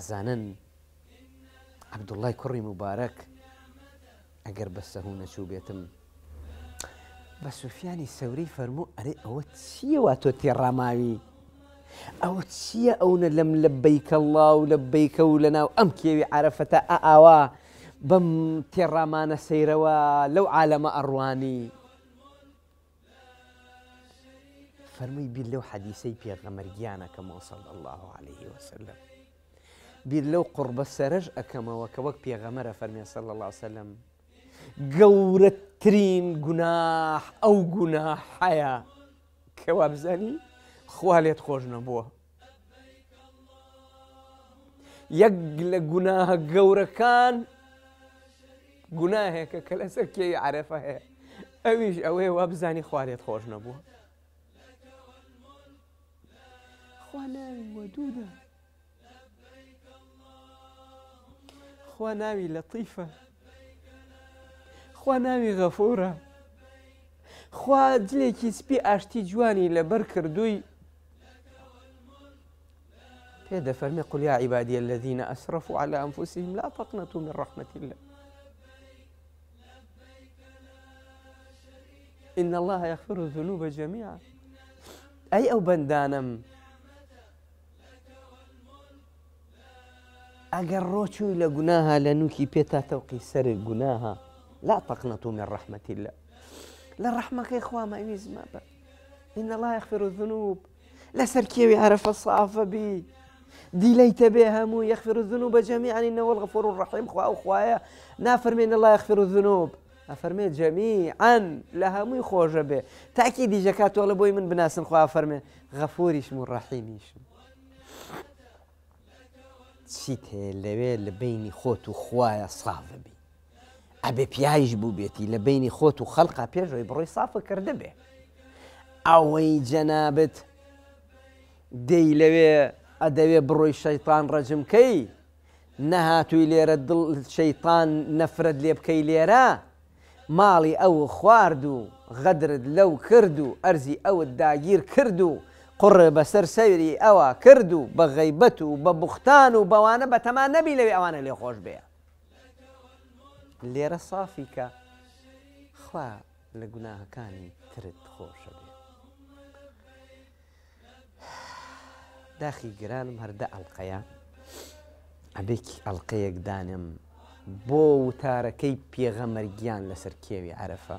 ئەزانن عەبدوڵای کوڕی مبارەک ئەگەر بە سەهوو نەچوو بێتم بە سوفیانی سەوری فەرموو ئەرێ ئەوە چییەوە تۆ تێڕاماوی ئەوە چییە ئەوە لەم لە بیکەڵا و لە بیکە و لەناو ئەم کێوی عرفەتە ئاوا بەم تێڕامانە سەیرەوە لەو عالەمە ئەڕوانی فەرمووی بیر لەو حەدیسەی پێغەمەرگیانە کە مۆسەڵ الله عليه وسلم بیر لەو قڕبە سەرش ئەەکەمەوە کە وەک پێغەمەرە فەرمیێسە لە لاسەلم گەورەترین گوناح ئەو گوناح حەیە کەوا بزانی خوا لێت خۆش نەبووە یەک لە گوناهە گەورەکان گوناهێکە کە لەسەر کێی عرەفە هەیە ئەویش ئەوەیە وا بزانی خوارێت خۆش نەبووە خوا ناوی وەدوودە لطيفة خواناوي غفورة خوا ناوی غەفۆرە خوا جلێکی سپی ئاشتی جوانی دوي کردووی فيدفرمي قل يا عبادي الذين أسرفوا على أنفسهم لا تقنطوا من رحمة الله إن الله يغفر الذنوب جميعا أي أو بندانم ئەگەر ڕۆچووی لە گوناها لە نوکی سر تەوقی لا تەقنەت و من رحمة لە إخوة ما خوامە ما با إن الله يغفر الذنوب لا سركيوي عرف الصعفة بي ديليت بها مو يغفر الذنوب جميعا إنه الغفور الرحيم خوا وخوايا نافر من الله يغفر الذنوب أفرمي جميعا لها مو يخوج به تأكيد جكات ولا بوي من بناس خوا أفرمي غفوريش من رحيميش چیت هەیە لەوێ لە بینی خۆت و خویە ساافە بی ئەبێ پیایش بوو بێتی لە بینی خۆت و خەڵقا پێشەوەی بڕۆی سافە کرده بێ ئەوەی جەنابەت دەی لەوێ ئەدەوێ بڕۆی شەیتان ڕەجمکەی نەهاتووی لێرە دڵ شەیتان نەفرەت لێ بکەی لێرە ماڵی ئەو خوارد و غەدرت لەو کرد و ئەرزی ئەوت داگیر کرد و قڕ بەسەر سەیری ئەوە کرد و بە غەیبەت و بە بختان و بەوانە بە تەما نەبی لەوێ ئەوانە لێ خۆش بێ لێرە سافی کە خوا لە گوناهەکانی ترت خۆشە بێ داخی گرانم هەردە ئەلقەیە ئەبێکی ئەلقەیەک دانم بۆ وتارەکەی پێغەمەرگیان لەسەر کێوی عرفە.